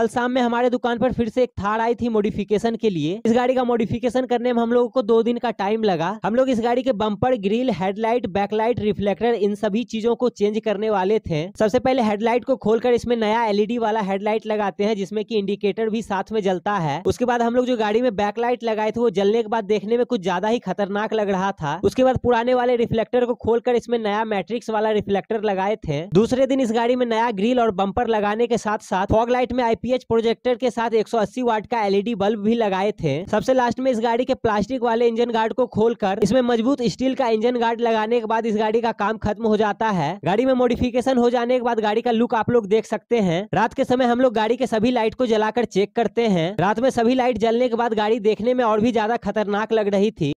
कल शाम में हमारे दुकान पर फिर से एक थार आई थी मॉडिफिकेशन के लिए इस गाड़ी का मॉडिफिकेशन करने में हम लोगों को दो दिन का टाइम लगा हम लोग इस गाड़ी के bumper grille headlight backlight reflector इन सभी चीजों को चेंज करने वाले थे सबसे पहले हेडलाइट को खोलकर इसमें नया एलईडी वाला हेडलाइट लगाते हैं जिसमे की इंडिकेटर भी साथ में जलता है उसके बाद हम लोग जो गाड़ी में बैकलाइट लगाए थे वो जलने के बाद देखने में कुछ ज्यादा ही खतरनाक लग रहा था उसके बाद पुराने वाले रिफ्लेक्टर को खोलकर इसमें नया मैट्रिक्स वाला रिफ्लेक्टर लगाए थे दूसरे दिन इस गाड़ी में नया ग्रिल और बम्पर लगाने के साथ साथ फॉग लाइट में आई पीएच प्रोजेक्टर के साथ 180 वाट का एलईडी बल्ब e भी लगाए थे सबसे लास्ट में इस गाड़ी के प्लास्टिक वाले इंजन गार्ड को खोलकर इसमें मजबूत स्टील का इंजन गार्ड लगाने के बाद इस गाड़ी का काम खत्म हो जाता है गाड़ी में मॉडिफिकेशन हो जाने के बाद गाड़ी का लुक आप लोग देख सकते हैं रात के समय हम लोग गाड़ी के सभी लाइट को जलाकर चेक करते हैं रात में सभी लाइट जलने के बाद गाड़ी देखने में और भी ज्यादा खतरनाक लग रही थी